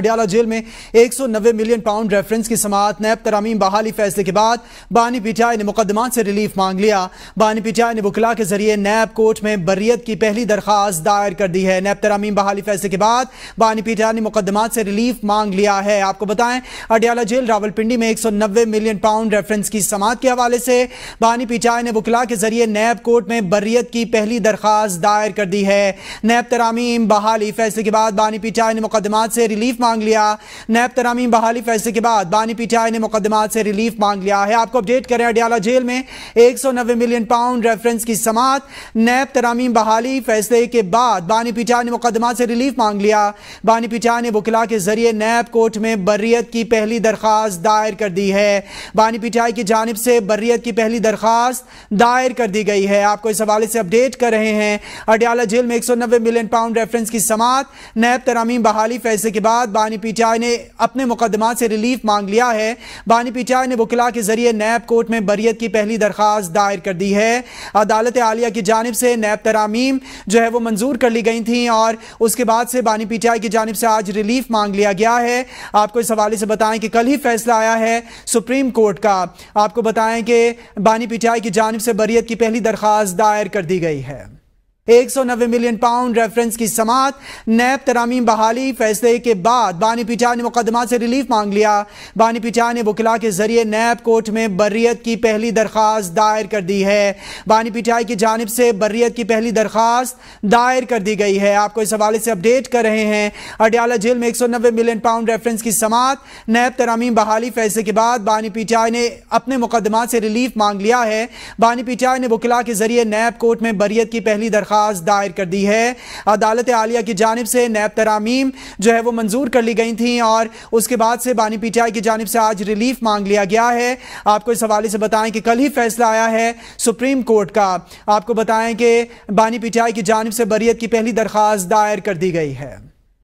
Patiala jail में 190 million pound reference की समात नैब तरामीम बहाली फैसले के बाद बानी पीटीआई ने मुकदमा से रिलीफ मांग लिया बानी पीटीआई ने बुकला के जरिए नैब कोर्ट में बरियत की पहली दरखास्त दायर कर दी है नैब तरामीम बहाली फैसले के बाद बानी पीटीआई ने मुकदमा से रिलीफ मांग लिया है आपको बताएं अटियाला जेल रावलपिंडी में एक मिलियन पाउंड रेफरेंस की समात के हवाले से बानी पीटीआई ने बुकला के जरिए नैब कोर्ट में बरियत की पहली दरखास्त दायर कर दी है नैब तरामीम बहाली फैसले के बाद बानी पीटीआई ने मुकदमा से रिलीफ मांग लिया नैब तरामीम बहाली फैसले के बाद बानी पीटीआई ने मुकदमा से रिलीफ मांग लिया है आपको अपडेट करें अडियाला जेल में एक सौ नब्बे मिलियन पाउंड रेफरेंस की समात नैब तरामीम बहाली फैसले के बाद बानी पीटीआई ने मुकदमा से रिलीफ मांग लिया बानी पीटीआई ने वकला के जरिए नैब कोर्ट में बर्रियत की पहली दरख्वास्त दायर कर दी है बानी पीटीआई की जानब से बर्रियत की पहली दरख्वास्त दायर कर दी गई है आपको इस हवाले से अपडेट कर रहे हैं अडियाला जेल में एक सौ नब्बे मिलियन पाउंड रेफरेंस की समात नैब तरामीम बहाली फैसले के बाद बानी पीटीआई ने अपने मुकदमा से रिलीफ मांग लिया है बानी पीटीआई ने वकला के जरिए नैब कोर्ट में बरीत की पहली दरख्वास्त दायर कर दी है अदालत आलिया की जानब से नैब तरामीम जो है वो मंजूर कर ली गई थी और उसके बाद से बानी पीटीआई की जानब से आज रिलीफ मांग लिया गया है आपको इस हवाले से बताएं कि कल ही फैसला आया है सुप्रीम कोर्ट का आपको बताएं कि बानी पीटीआई की जानब से बरीत की पहली दरख्वास्त दायर कर दी गई है एक सौ नबे मिलियन पाउंड रेफरेंस की समात नैब तरामीम बहाली फैसले के बाद बानी पिटा ने मुकदमा से रिलीफ मांग लिया बानी पिटा ने वकला के जरिए नैब कोर्ट में बर्रियत की पहली दरख्वास्त दायर कर दी है बानी पिठाई की जानब से बर्रियत की पहली दरख्वास्त दायर कर दी गई है आपको इस हवाले से अपडेट कर रहे हैं अडियाला जेल में एक सौ नबे मिलियन पाउंड रेफरेंस की समात नैब तरामीम बहाली फैसले के बाद बानी पिठाई ने अपने मुकदमा से रिलीफ मांग लिया है बानी पिठाई ने वकला के जरिए नैब कोर्ट में बरीत की पहली दरख्वास्त दरख्वास्त दायर कर दी है अदालत आलिया की जानब से नैब तरामीम जो है वो मंजूर कर ली गई थी और उसके बाद से बानी पीटीआई की जानब से आज रिलीफ मांग लिया गया है आपको इस हवाले से बताएं कि कल ही फैसला आया है सुप्रीम कोर्ट का आपको बताएं कि बानी पीटीआई की जानब से बरीत की पहली दरख्वास्त दायर कर दी गई है